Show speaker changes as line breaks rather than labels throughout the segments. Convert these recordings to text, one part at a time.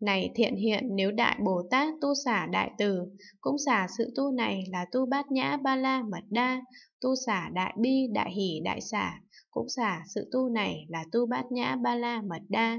Này thiện hiện nếu Đại Bồ Tát tu xả Đại Từ, cũng xả sự tu này là tu bát nhã ba la mật đa, tu xả đại bi, đại hỷ, đại xả, cũng xả sự tu này là tu bát nhã ba la mật đa.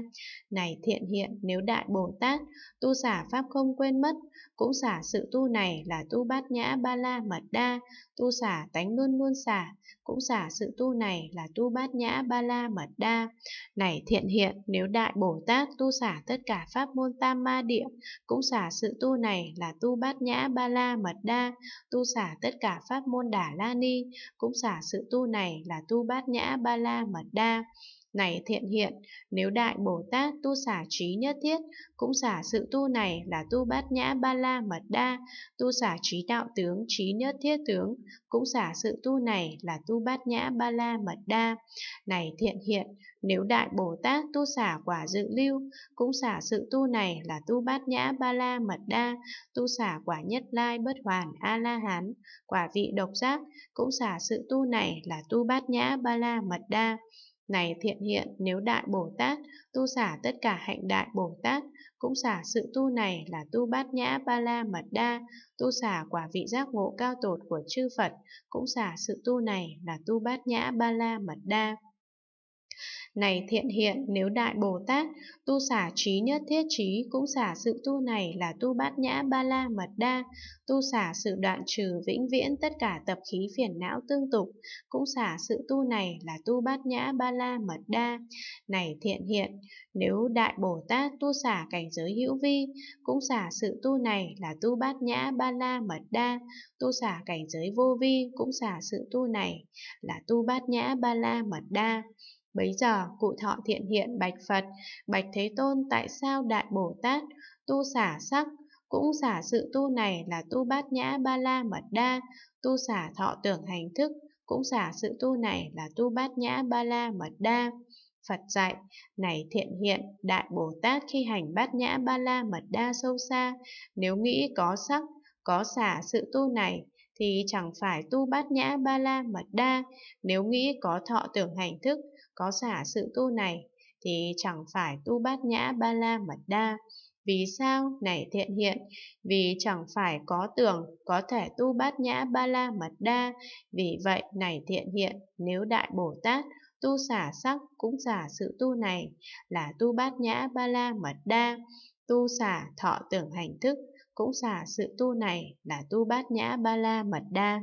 Này thiện hiện nếu đại Bồ Tát, tu xả pháp không quên mất, cũng xả sự tu này là tu bát nhã ba la mật đa, tu xả tánh luôn luôn xả, cũng xả sự tu này là tu bát nhã ba la mật đa. Này thiện hiện nếu đại Bồ Tát tu xả tất cả pháp môn tam ma địa, cũng xả sự tu này là tu bát nhã ba la mật đa, tu xả tất cả pháp môn đà la ni, cũng giả sự tu này là tu bát nhã ba la mật đa này thiện hiện, nếu Đại Bồ Tát tu xả trí nhất thiết, cũng xả sự tu này là tu bát nhã ba la mật đa, tu xả trí đạo tướng, trí nhất thiết tướng, cũng xả sự tu này là tu bát nhã ba la mật đa. Này thiện hiện, nếu Đại Bồ Tát tu xả quả dự lưu, cũng xả sự tu này là tu bát nhã ba la mật đa, tu xả quả nhất lai bất hoàn A-la-hán, quả vị độc giác, cũng xả sự tu này là tu bát nhã ba la mật đa. Này thiện hiện, nếu đại Bồ Tát tu xả tất cả hạnh đại Bồ Tát, cũng xả sự tu này là tu bát nhã ba la mật đa, tu xả quả vị giác ngộ cao tột của chư Phật, cũng xả sự tu này là tu bát nhã ba la mật đa. Này thiện hiện, nếu Đại Bồ Tát tu xả trí nhất thiết trí cũng xả sự tu này là tu bát nhã ba la mật đa, tu xả sự đoạn trừ vĩnh viễn tất cả tập khí phiền não tương tục, cũng xả sự tu này là tu bát nhã ba la mật đa. Này thiện hiện, nếu Đại Bồ Tát tu xả cảnh giới hữu vi, cũng xả sự tu này là tu bát nhã ba la mật đa, tu xả cảnh giới vô vi cũng xả sự tu này là tu bát nhã ba la mật đa. Bấy giờ, cụ thọ thiện hiện bạch Phật, bạch Thế Tôn tại sao Đại Bồ Tát tu xả sắc, cũng xả sự tu này là tu bát nhã ba la mật đa, tu xả thọ tưởng hành thức, cũng xả sự tu này là tu bát nhã ba la mật đa. Phật dạy, này thiện hiện, Đại Bồ Tát khi hành bát nhã ba la mật đa sâu xa, nếu nghĩ có sắc, có xả sự tu này, thì chẳng phải tu bát nhã ba la mật đa, nếu nghĩ có thọ tưởng hành thức, có xả sự tu này, thì chẳng phải tu bát nhã ba la mật đa. Vì sao? Này thiện hiện, vì chẳng phải có tưởng, có thể tu bát nhã ba la mật đa. Vì vậy, này thiện hiện, nếu Đại Bồ Tát tu xả sắc cũng xả sự tu này, là tu bát nhã ba la mật đa, tu xả thọ tưởng hành thức, cũng xả sự tu này là tu bát nhã ba la mật đa.